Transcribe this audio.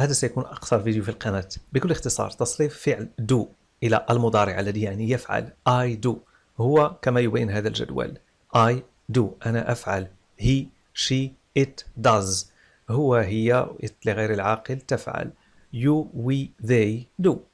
هذا سيكون أقصر فيديو في القناة بكل اختصار تصريف فعل دو إلى المضارع الذي يعني يفعل I do هو كما يبين هذا الجدول I do أنا أفعل he she it does هو هي لغير العاقل تفعل you we they do